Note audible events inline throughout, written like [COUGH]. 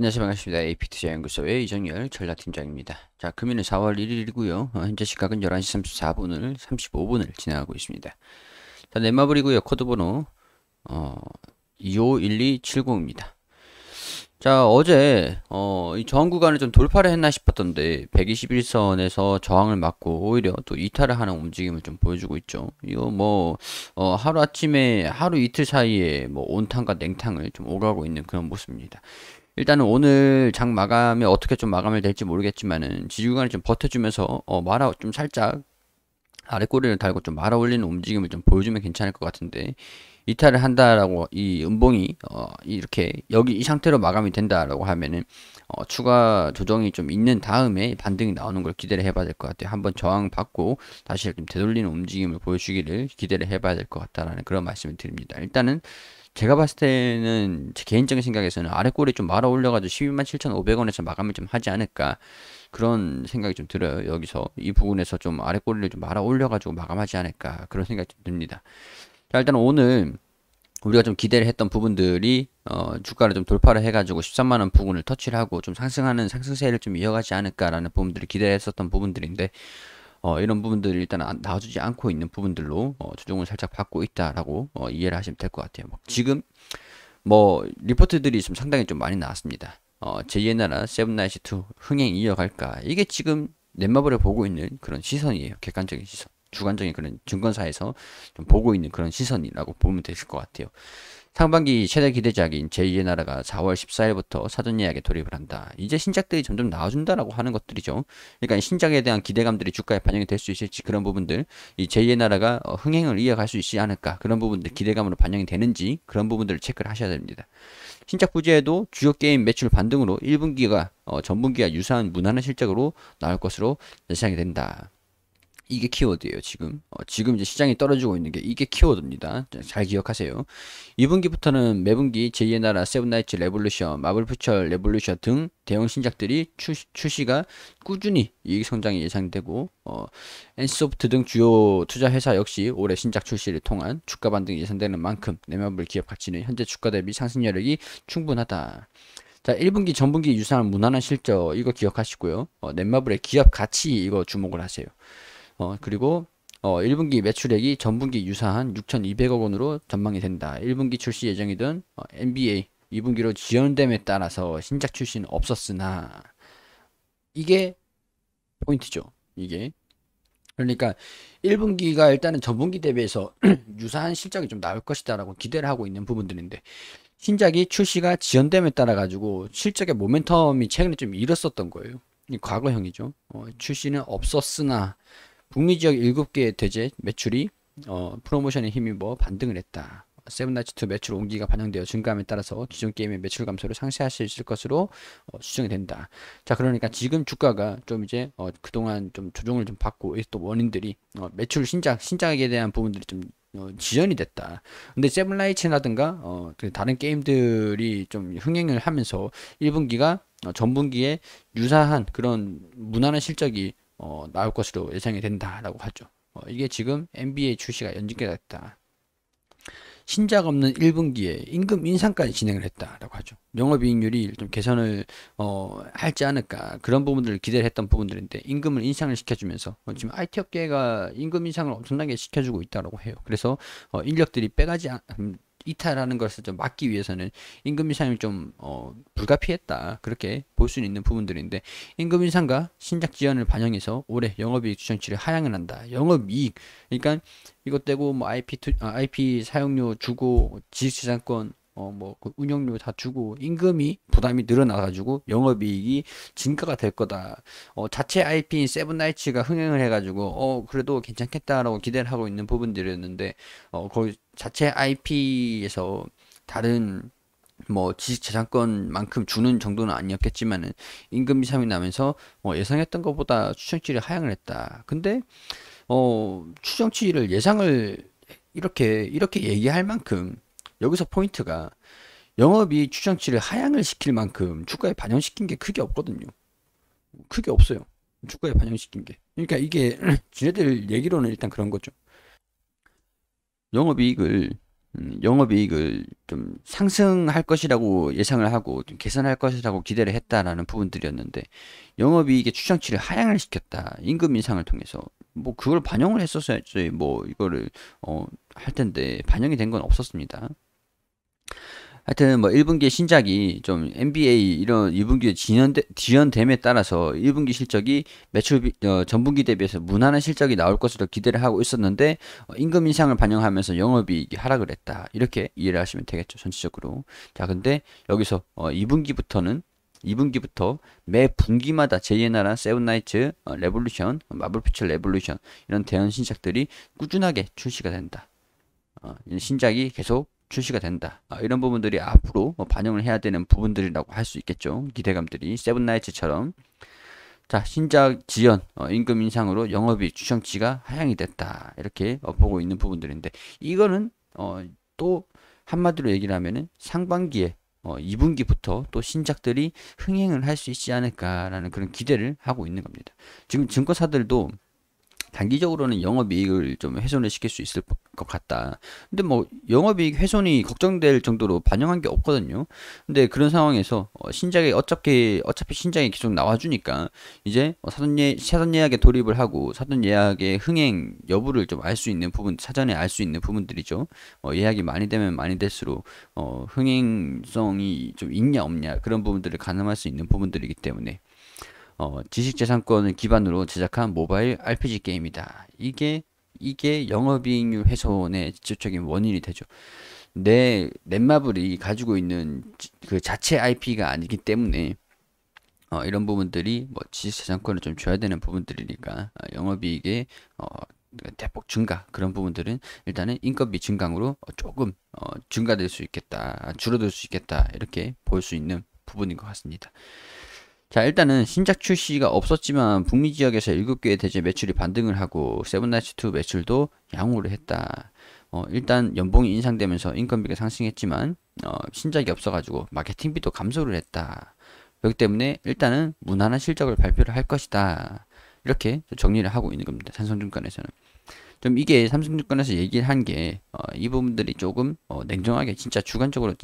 안녕하세요 반갑습니다. AP투자연구소의 이정열 전략팀장입니다. 자 금일은 4월 1일이고요. 어, 현재 시각은 11시 34분을 35분을 지나가고 있습니다. 자 넷마블이고요. 코드번호 어, 251270입니다. 자 어제 어, 이 저항 구간을 좀 돌파를 했나 싶었던데 121선에서 저항을 맞고 오히려 또 이탈을 하는 움직임을 좀 보여주고 있죠 이거 뭐 어, 하루아침에 하루 이틀 사이에 뭐 온탕과 냉탕을 좀 오가고 있는 그런 모습입니다 일단은 오늘 장 마감이 어떻게 좀 마감이 될지 모르겠지만은 지지구간을 좀 버텨주면서 어 말아 좀 살짝 아래 꼬리를 달고 좀 말아 올리는 움직임을 좀 보여주면 괜찮을 것 같은데 이탈을 한다라고 이 음봉이 어 이렇게 여기 이 상태로 마감이 된다라고 하면은 어 추가 조정이 좀 있는 다음에 반등이 나오는 걸 기대를 해봐야 될 것 같아요. 한번 저항 받고 다시 좀 되돌리는 움직임을 보여주기를 기대를 해봐야 될 것 같다라는 그런 말씀을 드립니다. 일단은 제가 봤을 때는 제 개인적인 생각에서는 아래 꼬이좀 말아 올려가지고 12만 7,500원에서 마감을 좀 하지 않을까 그런 생각이 좀 들어요. 여기서 이 부분에서 좀 아래 꼬을좀 말아 올려가지고 마감하지 않을까 그런 생각이 좀 듭니다. 자 일단 오늘 우리가 좀 기대를 했던 부분들이 어, 주가를 좀 돌파를 해가지고 13만원 부분을 터치를 하고 좀 상승하는 상승세를 좀 이어가지 않을까라는 부분들을 기대했었던 부분들인데 어, 이런 부분들을 일단 안, 나와주지 않고 있는 부분들로 어, 조정을 살짝 받고 있다라고 어, 이해를 하시면 될 것 같아요. 뭐, 지금 뭐 리포트들이 좀 상당히 좀 많이 나왔습니다. 어, 제2의 나라 세븐나이츠 2 흥행 이어갈까 이게 지금 넷마블에 보고 있는 그런 시선이에요. 객관적인 시선. 주관적인 그런 증권사에서 좀 보고 있는 그런 시선이라고 보면 되실 것 같아요. 상반기 최대 기대작인 제2의 나라가 4월 14일부터 사전 예약에 돌입을 한다. 이제 신작들이 점점 나와준다라고 하는 것들이죠. 그러니까 신작에 대한 기대감들이 주가에 반영이 될 수 있을지 그런 부분들, 이 제2의 나라가 어, 흥행을 이어갈 수 있지 않을까 그런 부분들 기대감으로 반영이 되는지 그런 부분들을 체크를 하셔야 됩니다. 신작 부재에도 주요 게임 매출 반등으로 1분기가 어, 전분기와 유사한 무난한 실적으로 나올 것으로 예상이 된다. 이게 키워드예요 지금 어, 지금 이제 시장이 떨어지고 있는 게 이게 키워드입니다 잘 기억하세요 2분기부터는 매분기 제이의 나라 세븐나이츠 레볼루션 마블 퓨처 레볼루션 등 대형 신작들이 출시, 가 꾸준히 이익 성장이 예상되고 어, 엔소프트 등 주요 투자 회사 역시 올해 신작 출시를 통한 주가 반등이 예상되는 만큼 내마블 기업 가치는 현재 주가 대비 상승 여력이 충분하다 자, 1분기 전분기 유사한 무난한 실적 이거 기억하시고요. 어, 넷마블의 기업 가치 이거 주목을 하세요. 어, 그리고 어, 1분기 매출액이 전분기 유사한 6,200억 원으로 전망이 된다. 1분기 출시 예정이던 어, NBA 2분기로 지연됨에 따라서 신작 출시는 없었으나 이게 포인트죠. 이게 그러니까 1분기가 일단은 전분기 대비해서 [CLEARS THROAT] 유사한 실적이 좀 나올 것이다라고 기대를 하고 있는 부분들인데 신작이 출시가 지연됨에 따라 가지고 실적의 모멘텀이 최근에 좀 잃었었던 거예요. 과거형이죠. 어, 출시는 없었으나 북미 지역 7개 대제 매출이 어, 프로모션에 힘입어 뭐 반등을 했다. 세븐나이츠2 매출 온기가 반영되어 증감에 따라서 기존 게임의 매출 감소를 상쇄할 수 있을 것으로 어, 추정이 된다. 자, 그러니까 지금 주가가 좀 이제 어, 그동안 좀 조정을 좀 받고 또 원인들이 어, 매출 신작 신작에 대한 부분들이 좀 어, 지연이 됐다. 근데 세븐라이츠라든가 어, 그 다른 게임들이 좀 흥행을 하면서 1분기가 어, 전분기에 유사한 그런 무난한 실적이 어, 나올 것으로 예상이 된다라고 하죠. 어, 이게 지금 NBA 출시가 연기가 됐다. 신작 없는 1분기에 임금 인상까지 진행을 했다라고 하죠. 영업이익률이 좀 개선을 어, 할지 않을까 그런 부분들을 기대를 했던 부분들인데 임금을 인상을 시켜주면서 어, 지금 IT 업계가 임금 인상을 엄청나게 시켜주고 있다고 해요. 그래서 어, 인력들이 빼가지 않, 이탈하는 것을 좀 막기 위해서는 임금 인상이 좀 어, 불가피했다 그렇게 볼 수 있는 부분들인데 임금 인상과 신작 지연을 반영해서 올해 영업이익 추정치를 하향을 한다 영업이익 그러니까 이것 되고뭐 IP 투, 아, IP 사용료 주고 지식재산권 어, 뭐, 그 운영료 다 주고, 임금이 부담이 늘어나가지고, 영업이익이 증가가 될 거다. 어, 자체 IP인 세븐나이츠가 흥행을 해가지고, 어, 그래도 괜찮겠다라고 기대를 하고 있는 부분들이었는데, 어, 거의 자체 IP에서 다른, 뭐 지식재산권만큼 주는 정도는 아니었겠지만은 임금 이상이 나면서 어, 예상했던 것보다 추정치를 하향을 했다. 근데 어 추정치를 예상을 이렇게 이렇게 얘기할 만큼 여기서 포인트가 영업이 추정치를 하향을 시킬 만큼 주가에 반영시킨 게 크게 없거든요. 크게 없어요. 주가에 반영시킨 게. 그러니까 이게 [CLEARS THROAT] 지네들 얘기로는 일단 그런 거죠. 영업이익을 음, 영업이익을 좀 상승할 것이라고 예상을 하고 좀 개선할 것이라고 기대를 했다라는 부분들이었는데 영업이익의 추정치를 하향을 시켰다 임금 인상을 통해서 뭐 그걸 반영을 했었어야지 뭐 이거를 어 할 텐데 반영이 된 건 없었습니다. 하여튼 뭐 1분기의 신작이 좀 NBA 이런 2분기에 진연되, 지연됨에 따라서 1분기 실적이 매출 어, 전분기 대비해서 무난한 실적이 나올 것으로 기대를 하고 있었는데 어, 임금 인상을 반영하면서 영업이익이 하락을 했다. 이렇게 이해를 하시면 되겠죠. 전체적으로. 자, 근데 여기서 어, 2분기부터는 2분기부터 매 분기마다 제이엔아랑 세븐나이츠, 어, 레볼루션, 마블 피처 레볼루션 이런 대형 신작들이 꾸준하게 출시가 된다. 어, 신작이 계속 출시가 된다. 아, 이런 부분들이 앞으로 뭐 반영을 해야 되는 부분들이라고 할 수 있겠죠. 기대감들이 세븐나이츠처럼 자 신작 지연 어, 임금 인상으로 영업이 추정치가 하향이 됐다 이렇게 어, 보고 있는 부분들인데 이거는 어, 또 한마디로 얘기를 하면은 상반기에 2분기부터 또 신작들이 흥행을 할 수 있지 않을까라는 그런 기대를 하고 있는 겁니다. 지금 증권사들도 단기적으로는 영업이익을 좀 훼손을 시킬 수 있을 것 같다. 근데 뭐 영업이익 훼손이 걱정될 정도로 반영한 게 없거든요. 근데 그런 상황에서 어, 신작이 어차피 어차피 신작이 계속 나와주니까 이제 뭐 사전 예 사전 예약에 돌입을 하고 사전 예약의 흥행 여부를 좀 알 수 있는 부분 사전에 알 수 있는 부분들이죠. 어, 예약이 많이 되면 많이 될수록 어, 흥행성이 좀 있냐 없냐 그런 부분들을 가늠할 수 있는 부분들이기 때문에. 어, 지식재산권을 기반으로 제작한 모바일 RPG 게임이다. 이게 이게 영업이익률 훼손의 직접적인 원인이 되죠. 내 넷마블이 가지고 있는 그 자체 IP가 아니기 때문에 어, 이런 부분들이 뭐 지식재산권을 좀 줘야 되는 부분들이니까 어, 영업이익의 어, 그러니까 대폭 증가 그런 부분들은 일단은 인건비 증강으로 어, 조금 어, 증가될 수 있겠다 줄어들 수 있겠다 이렇게 볼 수 있는 부분인 것 같습니다. 자 일단은 신작 출시가 없었지만 북미 지역에서 7개의 대제 매출이 반등을 하고 세븐나이츠2 매출도 양호를 했다. 어, 일단 연봉이 인상되면서 인건비가 상승했지만 어, 신작이 없어가지고 마케팅비도 감소를 했다. 그렇기 때문에 일단은 무난한 실적을 발표를 할 것이다. 이렇게 정리를 하고 있는 겁니다. 삼성증권에서는. 좀 이게 삼성증권에서 얘기를 한 게이 어, 부분들이 조금 어, 냉정하게 진짜 주관적으로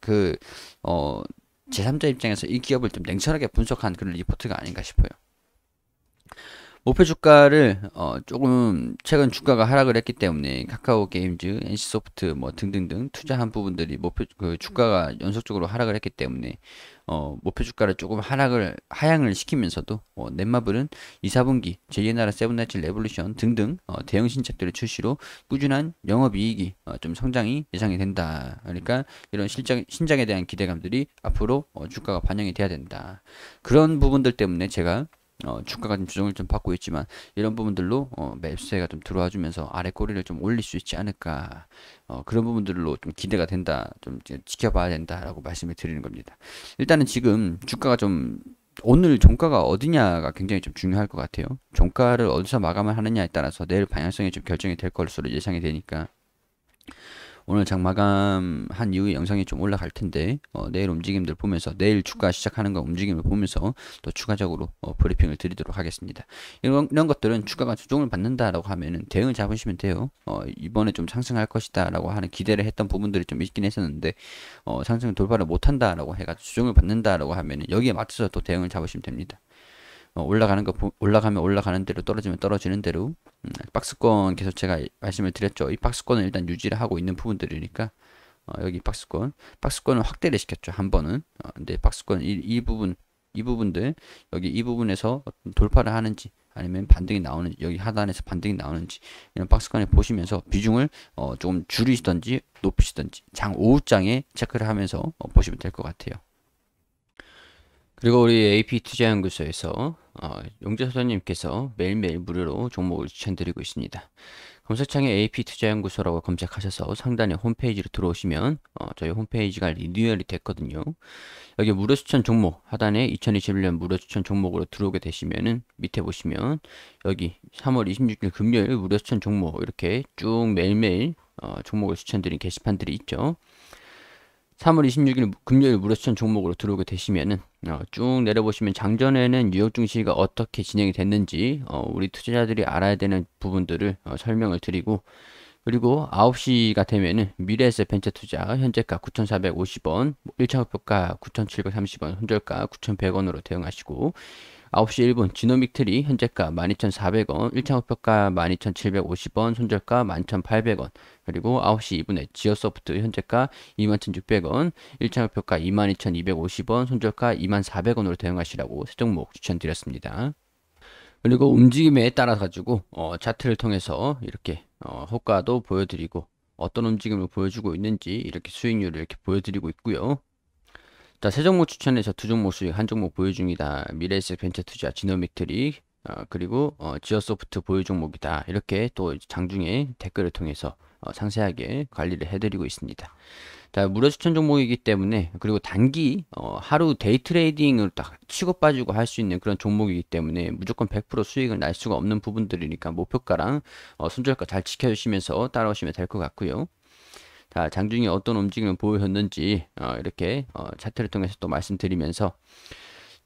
쫙그 어, 제3자 입장에서 이 기업을 좀 냉철하게 분석한 그런 리포트가 아닌가 싶어요. 목표 주가를 어 조금 최근 주가가 하락을 했기 때문에 카카오 게임즈, NC소프트 뭐 등등등 투자한 부분들이 목표 그 주가가 연속적으로 하락을 했기 때문에 어 목표 주가를 조금 하락을 하향을 시키면서도 어 넷마블은 2, 4분기 제이나라 세븐나이츠 레볼루션 등등 어 대형 신작들의 출시로 꾸준한 영업이익이 어, 좀 성장이 예상이 된다. 그러니까 이런 실적 신작에 대한 기대감들이 앞으로 어, 주가가 반영이 돼야 된다. 그런 부분들 때문에 제가 어, 주가가 좀 조정을 좀 받고 있지만 이런 부분들로 어, 매수세가 좀 들어와 주면서 아래 꼬리를 좀 올릴 수 있지 않을까 어, 그런 부분들로 좀 기대가 된다 좀 지켜봐야 된다라고 말씀을 드리는 겁니다 일단은 지금 주가가 좀 오늘 종가가 어디냐가 굉장히 좀 중요할 것 같아요 종가를 어디서 마감을 하느냐에 따라서 내일 방향성이 좀 결정이 될 것으로 예상이 되니까 오늘 장마감 한 이후에 영상이 좀 올라갈 텐데 어, 내일 움직임들 보면서 내일 주가 시작하는 거 움직임을 보면서 또 추가적으로 어, 브리핑을 드리도록 하겠습니다. 이런, 이런 것들은 주가가 조종을 받는다라고 하면은 대응을 잡으시면 돼요. 어, 이번에 좀 상승할 것이다라고 하는 기대를 했던 부분들이 좀 있긴 했었는데 어, 상승 돌파를 못한다라고 해가 조종을 받는다라고 하면은 여기에 맞춰서 또 대응을 잡으시면 됩니다. 어, 올라가는 거 올라가면 올라가는 대로 떨어지면 떨어지는 대로 음, 박스권 계속 제가 말씀을 드렸죠. 이 박스권은 일단 유지를 하고 있는 부분들이니까 어, 여기 박스권, 박스권을 확대를 시켰죠. 한 번은. 어, 근데 박스권 이, 이, 부분, 이 부분들 여기 이 부분에서 어떤 돌파를 하는지 아니면 반등이 나오는지 여기 하단에서 반등이 나오는지 이런 박스권을 보시면서 비중을 어, 조금 줄이시던지 높이시던지 장오장에 체크를 하면서 어, 보시면 될 것 같아요. 그리고 우리 AP 투자연구소에서 어, 용재소장님께서 매일매일 무료로 종목을 추천드리고 있습니다. 검색창에 AP 투자연구소라고 검색하셔서 상단에 홈페이지로 들어오시면 어, 저희 홈페이지가 리뉴얼이 됐거든요. 여기 무료 추천 종목 하단에 2021년 무료 추천 종목으로 들어오게 되시면은 밑에 보시면 여기 3월 26일 금요일 무료 추천 종목 이렇게 쭉 매일매일 어, 종목을 추천드린 게시판들이 있죠. 3월 26일 금요일 무료추천 종목으로 들어오게 되시면은 어, 쭉 내려보시면 장전에는 뉴욕 증시가 어떻게 진행이 됐는지 어, 우리 투자자들이 알아야 되는 부분들을 어, 설명을 드리고 그리고 9시가 되면은 미래에서 벤처투자 현재가 9,450원, 1차 뭐 목표가 9,730원, 손절가 9,100원으로 대응하시고 9시 1분 지노믹 트리 현재가 12,400원, 1차 목표가 12,750원, 손절가 11,800원, 그리고 9시 2분에 지어소프트 현재가 21,600원, 1차 목표가 22,250원, 손절가 24,000원으로 대응하시라고 세 종목 추천드렸습니다. 그리고 움직임에 따라 가지고 어, 차트를 통해서 이렇게 어, 효과도 보여드리고 어떤 움직임을 보여주고 있는지 이렇게 수익률을 이렇게 보여드리고 있고요. 자, 세 종목 추천해서 두 종목 수익, 한 종목 보유 중이다. 미래에셋 벤처 투자, 지노믹트리, 어, 그리고 어, 지어소프트 보유 종목이다. 이렇게 또 장중에 댓글을 통해서 어, 상세하게 관리를 해드리고 있습니다. 자, 무료 추천 종목이기 때문에 그리고 단기 어, 하루 데이 트레이딩을 딱 치고 빠지고 할 수 있는 그런 종목이기 때문에 무조건 100% 수익을 날 수가 없는 부분들이니까 목표가랑 어, 손절가 잘 지켜주시면서 따라오시면 될 것 같고요. 자, 장중에 어떤 움직임을 보였는지 어, 이렇게 어, 차트를 통해서 또 말씀드리면서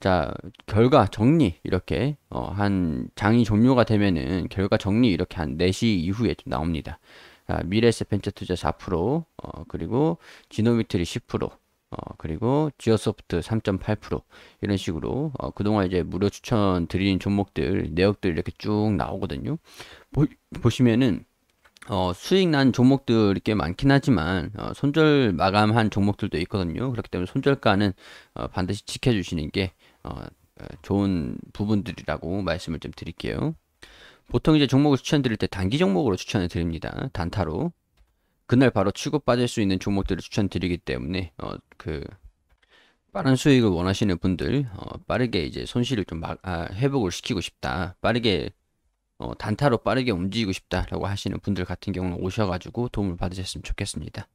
자 결과 정리 이렇게 어, 한 장이 종료가 되면은 결과 정리 이렇게 한 4시 이후에 좀 나옵니다. 자, 아, 미래세 펜처 투자 4% 어, 그리고 지노미트리 10% 어, 그리고 지오소프트 3.8% 이런 식으로 어, 그동안 이제 무료 추천 드린 종목들 내역들 이렇게 쭉 나오거든요. 보, 보시면은 어, 수익 난 종목들이 꽤 많긴 하지만 어, 손절 마감한 종목들도 있거든요. 그렇기 때문에 손절가는 어, 반드시 지켜주시는 게 어, 어 좋은 부분들이라고 말씀을 좀 드릴게요. 보통 이제 종목을 추천드릴 때 단기 종목으로 추천을 드립니다. 단타로 그날 바로 치고 빠질 수 있는 종목들을 추천드리기 때문에 어, 그 빠른 수익을 원하시는 분들 어, 빠르게 이제 손실을 좀 막, 아, 회복을 시키고 싶다 빠르게 어, 단타로 빠르게 움직이고 싶다라고 하시는 분들 같은 경우는 오셔가지고 도움을 받으셨으면 좋겠습니다.